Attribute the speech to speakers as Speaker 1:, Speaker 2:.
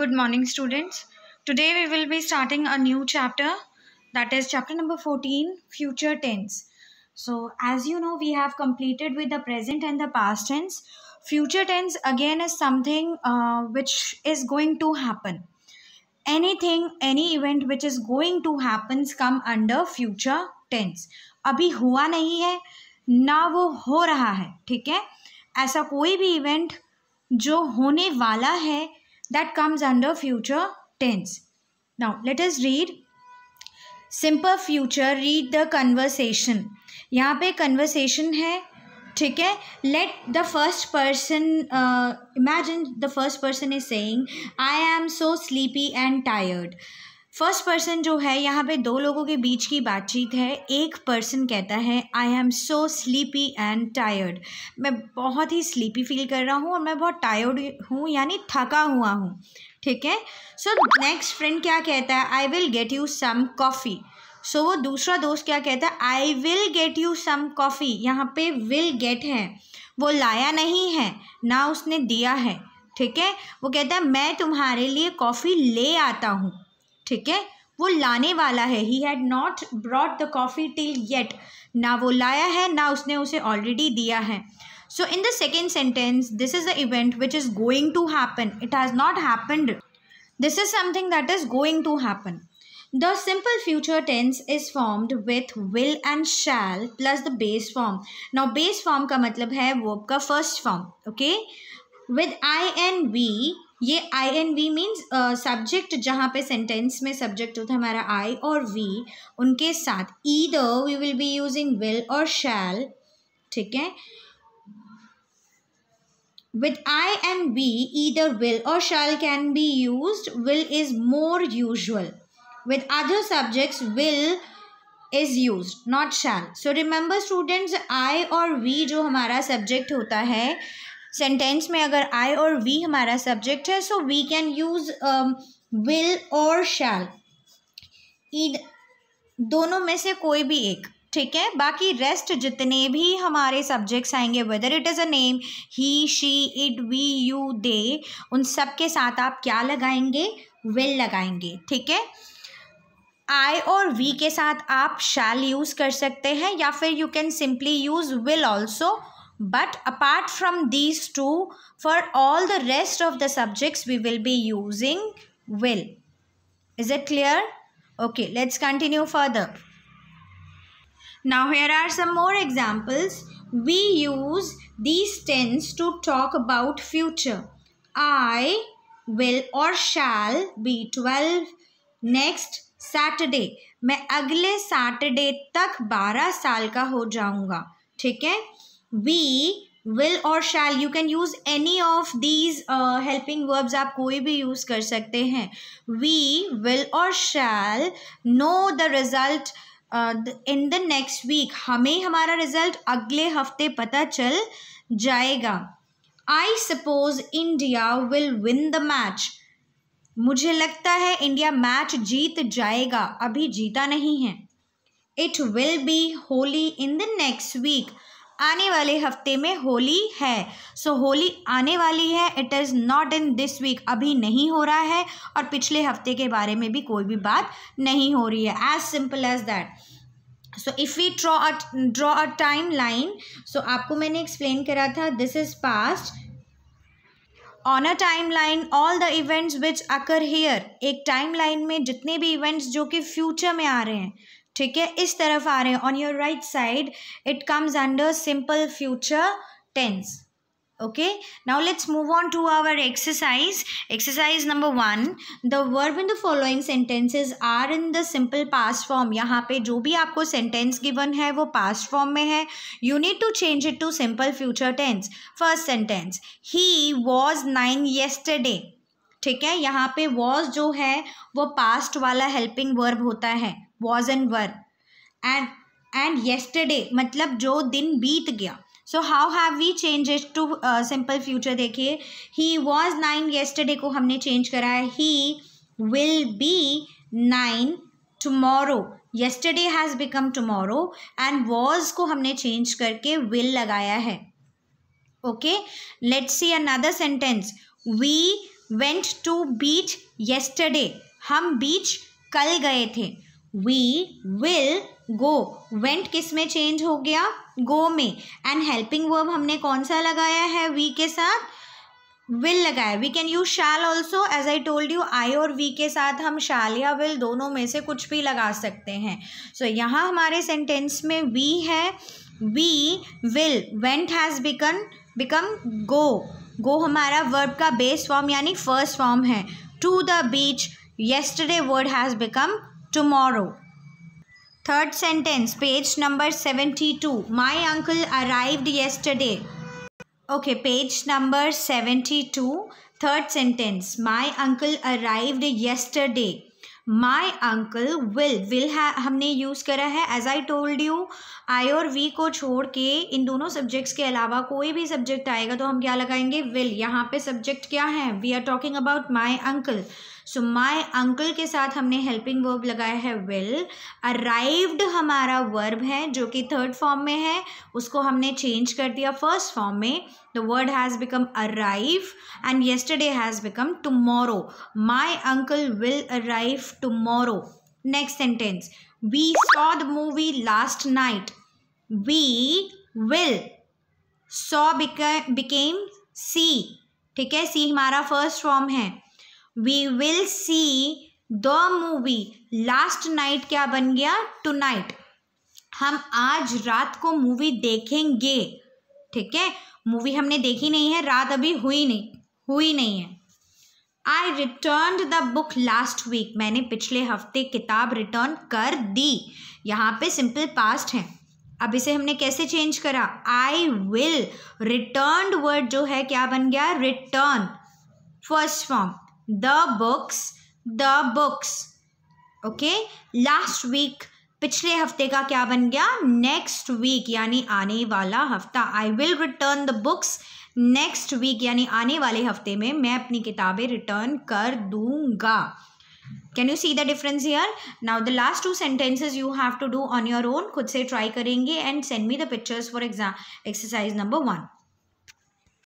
Speaker 1: Good morning students. Today we will be starting a new chapter that is chapter number 14 future tense. So as you know we have completed with the present and the past tense. Future tense again is something uh, which is going to happen. Anything, any event which is going to happens come under future tense. अभी हुआ नहीं है ना वो हो रहा है ठीक है ऐसा कोई भी इवेंट जो होने वाला है that comes under future tense. Now let us read simple future read the conversation यहाँ पे conversation है ठीक है let the first person imagine the first person is saying I am so sleepy and tired first person जो है यहाँ पे दो लोगों के बीच की बातचीत है एक पर्सन कहता है I am so sleepy and tired मैं बहुत ही स्लीपी फील कर रहा हूँ और मैं बहुत टायर्ड हूँ यानी थका हुआ हूँ ठीक है सो नेक्स्ट फ्रेंड क्या कहता है I will get you some coffee so वो दूसरा दोस्त क्या कहता है I will get you some coffee यहाँ पे विल गेट है वो लाया नहीं है ना उसने दिया है ठीक है वो कहता है मैं तुम्हारे लिए कॉफ़ी ले आता हूँ ठीक है वो लाने वाला है he had not brought the coffee till yet ना वो लाया है ना उसने उसे ऑलरेडी दिया है so in the second sentence this is the event which is going to happen it has not happened this is something that is going to happen the simple future tense is formed with will and shall plus the base form now base form का मतलब है वो का first form okay with I and we ये I and we means subject जहाँ पे sentence में subject होता है हमारा आई और वी उनके साथ either we will be using will और शैल ठीक है with i and we either will or shall can be used will is more usual with other subjects will is used not shall so remember students i और we जो हमारा subject होता है sentence में अगर आई और वी हमारा subject है so we can use will और शैल ईद दोनों में से कोई भी एक ठीक है बाकी रेस्ट जितने भी हमारे सब्जेक्ट्स आएंगे whether it is a name he she it we you they उन सब के साथ आप क्या लगाएंगे विल लगाएंगे ठीक है आई और वी के साथ आप शैल यूज़ कर सकते हैं या फिर you can simply use will also But apart from these two, for all the rest of the subjects, we will be using will. Is it clear? Okay, let's continue further. Now, here are some more examples. We use these tense to talk about future. I will or shall be 12 next saturday मैं अगले Saturday तक 12 साल का हो जाऊंगा ठीक है we will और shall you can use any of these helping verbs आप कोई भी यूज़ कर सकते हैं वी विल और shall know the result in the next week हमें हमारा रिज़ल्ट अगले हफ्ते पता चल जाएगा I suppose India will win the match मुझे लगता है इंडिया मैच जीत जाएगा अभी जीता नहीं है it will be Holi in the next week आने वाले हफ्ते में होली है सो so, होली आने वाली है it is not in this week अभी नहीं हो रहा है और पिछले हफ्ते के बारे में भी कोई भी बात नहीं हो रही है as simple as that so if we draw a draw a timeline so आपको मैंने एक्सप्लेन करा था this is past on a timeline all the events which occur here एक टाइम लाइन में जितने भी इवेंट्स जो कि फ्यूचर में आ रहे हैं ठीक है इस तरफ आ रहे हैं on your right side it comes under simple future tense okay now let's move on to our exercise exercise number one the verb in the following sentences are in the simple past form यहाँ पे जो भी आपको sentence given है वो past form में है you need to change it to simple future tense first sentence he was nine yesterday ठीक है यहाँ पे वॉज जो है वो पास्ट वाला हेल्पिंग वर्ब होता है was and were and and yesterday मतलब जो दिन बीत गया so how have we changes to simple future देखिए ही वॉज नाइन येस्टरडे को हमने चेंज करा है he will be nine tomorrow yesterday has become tomorrow and was को हमने चेंज करके विल लगाया है okay let's see another sentence we went to beach yesterday हम बीच कल गए थे वी विल गो वेंट किस में चेंज हो गया गो में एंड हेल्पिंग वर्ब हमने कौन सा लगाया है वी के साथ विल लगाया we can use shall also as I told you I और वी के साथ हम शाल या विल दोनों में से कुछ भी लगा सकते हैं सो so, यहाँ हमारे सेंटेंस में वी है we will went has become become go go हमारा वर्ब का बेस फॉर्म यानी फर्स्ट फॉर्म है to the beach yesterday word has become tomorrow. Third sentence, page number 72. My uncle arrived yesterday. Okay, page number 72. Third sentence, my uncle arrived yesterday. my uncle will will है हमने use करा है as I told you I और we को छोड़ के इन दोनों subjects के अलावा कोई भी subject आएगा तो हम क्या लगाएंगे will यहाँ पे subject क्या है we are talking about my uncle so my uncle के साथ हमने हेल्पिंग वर्ब लगाया है विल अराइव्ड हमारा वर्ब है जो कि थर्ड फॉर्म में है उसको हमने चेंज कर दिया फर्स्ट फॉर्म में the word has become arrive and yesterday has become tomorrow my uncle will arrive tomorrow next sentence we saw the movie last night we will saw became see ठीक है see हमारा first form है we will see the movie last night क्या बन गया to night हम आज रात को मूवी देखेंगे ठीक है मूवी हमने देखी नहीं है रात अभी हुई नहीं हुई नहीं है I return the book last week मैंने पिछले हफ्ते किताब रिटर्न कर दी यहाँ पे सिंपल पास्ट है अब इसे हमने कैसे चेंज करा आई विल रिटर्न वर्ड जो है क्या बन गया return first form the books the books okay last week पिछले हफ्ते का क्या बन गया नेक्स्ट वीक यानी आने वाला हफ्ता I will return the books next week यानी आने वाले हफ्ते में मैं अपनी किताबें रिटर्न कर दूंगा can you see the difference here now the last two sentences you have to do on your own खुद से ट्राई करेंगे and send me the pictures for exam exercise number one